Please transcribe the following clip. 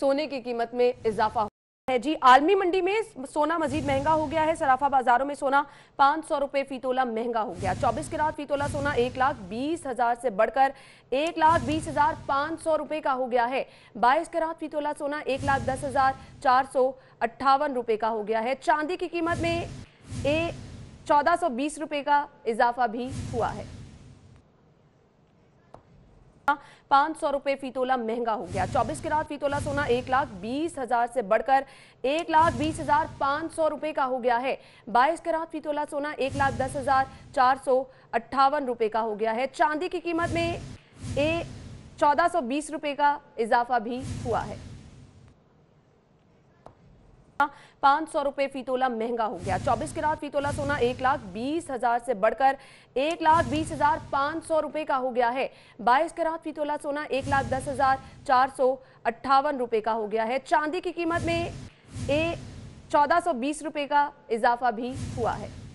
सोने की कीमत में इजाफा है जी आलमी मंडी में सोना मजीद महंगा हो गया है सराफा बाजारों में सोना पांच सौ रुपए फीतोला महंगा हो गया चौबीस के रात फीतोला सोना एक लाख बीस हजार से बढ़कर एक लाख बीस हजार पाँच सौ रुपए का हो गया है बाईस के रात फीतोला सोना एक लाख दस हजार चार सौ अट्ठावन रुपए का हो गया है चांदी की कीमत में चौदह सौ बीस रुपए का इजाफा भी हुआ है पांच सौ रुपए फीतोला महंगा हो गया चौबीस के रात सोना एक लाख बीस हजार से बढ़कर एक लाख बीस हजार पांच सौ रुपए का हो गया है बाईस के रात सोना एक लाख दस हजार चार सौ अट्ठावन रुपए का हो गया है चांदी की कीमत में चौदह सौ बीस रुपए का इजाफा भी हुआ है पांच सौ रुपए फीतोला महंगा हो गया चौबीस किरात रात फीतोला सोना एक लाख बीस हजार से बढ़कर एक लाख बीस हजार पांच सौ रुपए का हो गया है बाईस किरात रात फीतोला सोना एक लाख दस हजार चार सौ अट्ठावन रुपए का हो गया है चांदी की कीमत में चौदह सौ बीस रुपए का इजाफा भी हुआ है